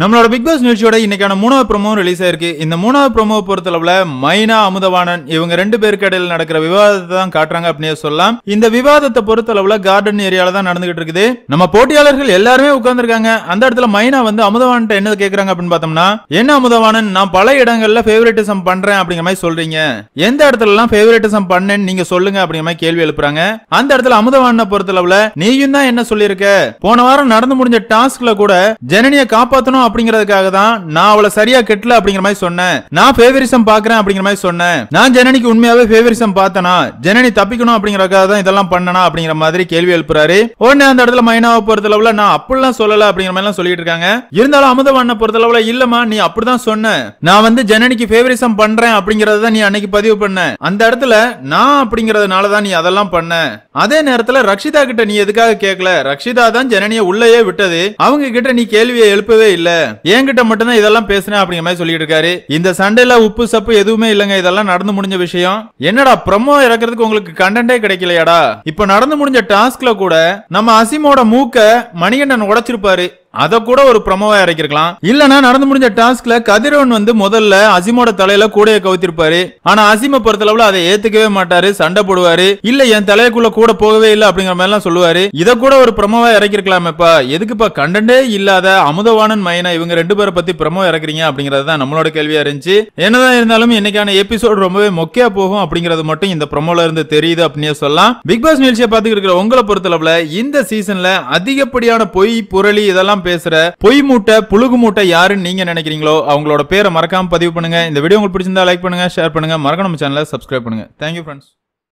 நம்மளோட big pass நிகழ்ச்சியோட இன்னைக்கான மூணாவது ப்ரோமோ ரிலீஸ் ஆயிருக்கு இந்த மூணாவது ப்ரோமோ பொறுத்தளவுல மைனா அமுதவாணன் இவங்க ரெண்டு பேருக்கு இடையில நடக்கிற விவாதத்தை தான் காட்டுறாங்க அப்படின்னு சொல்லலாம் இந்த விவாதத்தை பொறுத்தளவுல கார்டன் ஏரியால தான் நடந்துகிட்டு இருக்குது நம்ம போட்டியாளர்கள் எல்லாருமே உட்கார்ந்துருக்காங்க அந்த இடத்துல மைனா வந்து அமுதவாணன் என்ன கேக்குறாங்க அப்படின்னு பார்த்தோம்னா என்ன அமுதவாணன் நான் பல இடங்கள்ல ஃபேவரட்டிசம் பண்றேன் அப்படிங்கிற மாதிரி சொல்றீங்க எந்த இடத்துல எல்லாம் ஃபேவரட்டிசம் பண்ணேன்னு நீங்க சொல்லுங்க அப்படிங்கிற மாதிரி கேள்வி எழுப்புறாங்க அந்த இடத்துல அமுதவாணனை பொறுத்தளவுல நீயும் தான் என்ன சொல்லியிருக்க போன வாரம் நடந்து முடிஞ்ச டாஸ்க்ல கூட ஜனனியை காப்பாத்தணும் காரணம் அப்படிங்கறதுக்காக தான் நான் அவளை சரியா கெட்டல அப்படிங்கிற மாதிரி சொன்னேன் நான் ஃபேவரிசம் பாக்குறேன் அப்படிங்கிற மாதிரி சொன்னேன் நான் ஜனனிக்கு உண்மையாவே ஃபேவரிசம் பார்த்தனா ஜனனி தப்பிக்கணும் அப்படிங்கறதுக்காக தான் இதெல்லாம் பண்ணனா அப்படிங்கிற மாதிரி கேள்வி எழுப்புறாரு உடனே அந்த இடத்துல மைனாவை பொறுத்த லெவல நான் அப்படிலாம் சொல்லல அப்படிங்கிற மாதிரி எல்லாம் சொல்லிட்டு இருக்காங்க இருந்தாலும் அமுதவான பொறுத்த லெவல இல்லமா நீ அப்படிதான் சொன்ன நான் வந்து ஜனனிக்கு ஃபேவரிசம் பண்றேன் அப்படிங்கறத நீ அன்னைக்கு பதிவு பண்ண அந்த இடத்துல நான் அப்படிங்கறதுனால தான் நீ அதெல்லாம் பண்ண அதே நேரத்துல ரக்ஷிதா கிட்ட நீ எதுக்காக கேட்கல ரக்ஷிதா தான் ஜனனியை உள்ளேயே விட்டது அவங்க கிட்ட நீ கேள்வியை எழுப்பவே இல்ல இல்ல என்கிட்ட மட்டும்தான் இதெல்லாம் பேசுனேன் அப்படிங்கிற மாதிரி சொல்லிட்டு இருக்காரு இந்த சண்டையில உப்பு சப்பு எதுவுமே இல்லங்க இதெல்லாம் நடந்து முடிஞ்ச விஷயம் என்னடா ப்ரமோ இறக்குறதுக்கு உங்களுக்கு கண்டென்ட்டே கிடைக்கலையாடா இப்ப நடந்து முடிஞ்ச டாஸ்க்ல கூட நம்ம அசிமோட மூக்க மணிகண்டன் உடைச்சிருப்பாரு அதை கூட ஒரு ப்ரமோவா இறக்கிருக்கலாம் இல்லனா நடந்து முடிஞ்ச டாஸ்க்ல கதிரவன் வந்து முதல்ல அசிமோட தலையில கூட கவுத்திருப்பாரு ஆனா அசிம பொறுத்தளவுல அதை ஏத்துக்கவே மாட்டாரு சண்டை போடுவாரு இல்ல என் தலையக்குள்ள கூட போகவே இல்லை அப்படிங்கிற மாதிரி எல்லாம் சொல்லுவாரு இதை கூட ஒரு ப்ரமோவா இறக்கிருக்கலாமேப்பா எதுக்குப்பா கண்டனே இல்லாத அமுதவானன் மைனா இவங்க ரெண்டு பேரை பத்தி ப்ரமோ இறக்குறீங்க அப்படிங்கறது தான் நம்மளோட கேள்வியா இருந்துச்சு என்னதான் இருந்தாலும் இன்னைக்கான எபிசோடு ரொம்பவே மொக்கையா போகும் அப்படிங்கறது மட்டும் இந்த பிரமோல இருந்து தெரியுது அப்படின்னே சொல்லலாம் பிக் பாஸ் நிகழ்ச்சியை பார்த்துக்கிட்டு இருக்கிற உங்களை பொறுத்தளவுல இந்த சீசன்ல அதிகப்படியான பொய் புரளி இதெல்லாம் பேசுற பொய் மூட்டை புழுகு மூட்டை யாருன்னு நீங்க நினைக்கிறீங்களோ அவங்களோட பேரை மறக்காம பதிவு பண்ணுங்க இந்த வீடியோ உங்களுக்கு பிடிச்சிருந்தா லைக் பண்ணுங்க ஷேர் பண்ணுங்க மறக்க நம்ம சேனலை சப்ஸ்கிரைப் பண்ணுங்க தேங்க்யூ ஃப்ரெண்ட்ஸ்